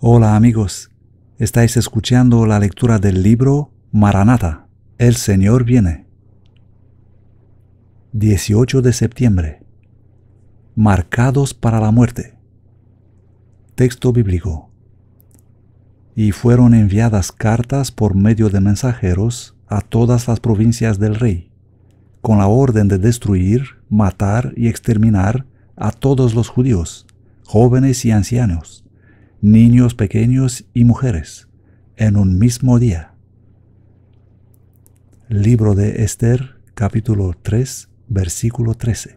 Hola amigos, estáis escuchando la lectura del libro Maranata, El Señor viene. 18 de septiembre. Marcados para la muerte. Texto bíblico. Y fueron enviadas cartas por medio de mensajeros a todas las provincias del rey, con la orden de destruir, matar y exterminar a todos los judíos, jóvenes y ancianos niños pequeños y mujeres, en un mismo día. Libro de Esther, capítulo 3, versículo 13.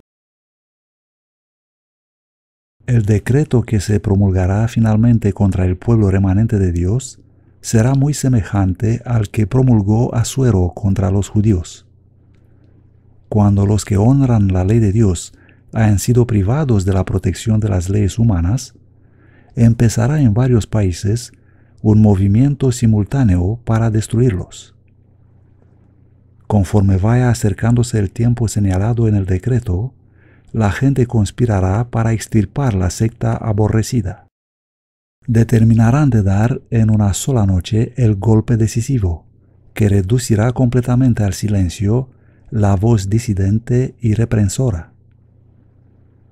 El decreto que se promulgará finalmente contra el pueblo remanente de Dios será muy semejante al que promulgó Asuero contra los judíos. Cuando los que honran la ley de Dios hayan sido privados de la protección de las leyes humanas, empezará en varios países un movimiento simultáneo para destruirlos. Conforme vaya acercándose el tiempo señalado en el decreto, la gente conspirará para extirpar la secta aborrecida. Determinarán de dar en una sola noche el golpe decisivo, que reducirá completamente al silencio la voz disidente y reprensora.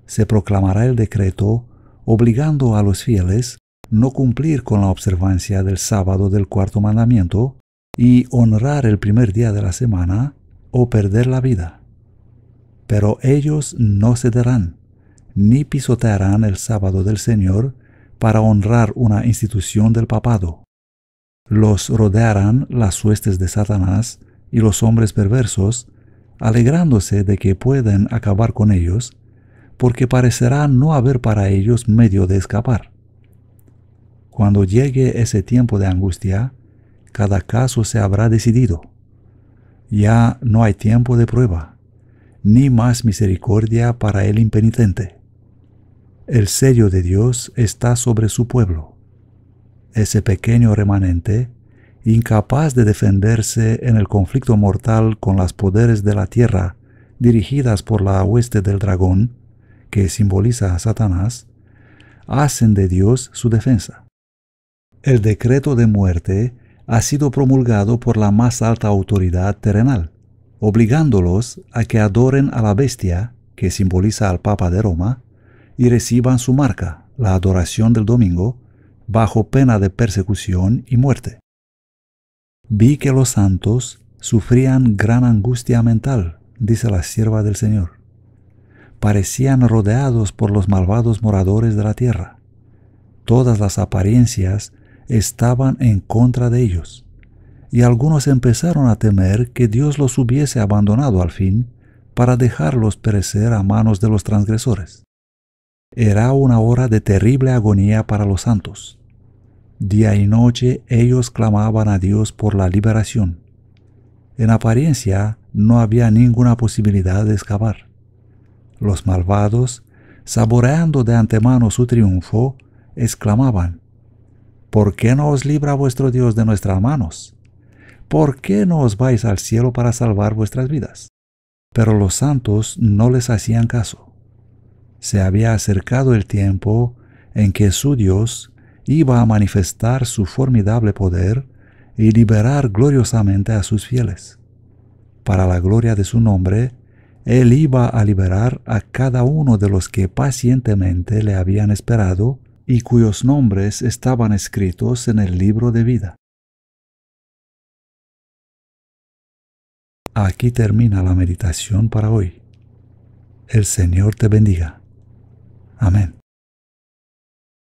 Se proclamará el decreto obligando a los fieles no cumplir con la observancia del sábado del cuarto mandamiento y honrar el primer día de la semana o perder la vida. Pero ellos no cederán, ni pisotearán el sábado del Señor para honrar una institución del papado. Los rodearán las huestes de Satanás y los hombres perversos, alegrándose de que pueden acabar con ellos porque parecerá no haber para ellos medio de escapar. Cuando llegue ese tiempo de angustia, cada caso se habrá decidido. Ya no hay tiempo de prueba, ni más misericordia para el impenitente. El sello de Dios está sobre su pueblo. Ese pequeño remanente, incapaz de defenderse en el conflicto mortal con las poderes de la tierra dirigidas por la hueste del dragón, que simboliza a Satanás, hacen de Dios su defensa. El decreto de muerte ha sido promulgado por la más alta autoridad terrenal, obligándolos a que adoren a la bestia, que simboliza al Papa de Roma, y reciban su marca, la adoración del domingo, bajo pena de persecución y muerte. Vi que los santos sufrían gran angustia mental, dice la sierva del Señor parecían rodeados por los malvados moradores de la tierra. Todas las apariencias estaban en contra de ellos, y algunos empezaron a temer que Dios los hubiese abandonado al fin para dejarlos perecer a manos de los transgresores. Era una hora de terrible agonía para los santos. Día y noche ellos clamaban a Dios por la liberación. En apariencia no había ninguna posibilidad de escapar. Los malvados, saboreando de antemano su triunfo, exclamaban, ¿Por qué no os libra vuestro Dios de nuestras manos? ¿Por qué no os vais al cielo para salvar vuestras vidas? Pero los santos no les hacían caso. Se había acercado el tiempo en que su Dios iba a manifestar su formidable poder y liberar gloriosamente a sus fieles. Para la gloria de su nombre, él iba a liberar a cada uno de los que pacientemente le habían esperado y cuyos nombres estaban escritos en el libro de vida. Aquí termina la meditación para hoy. El Señor te bendiga. Amén.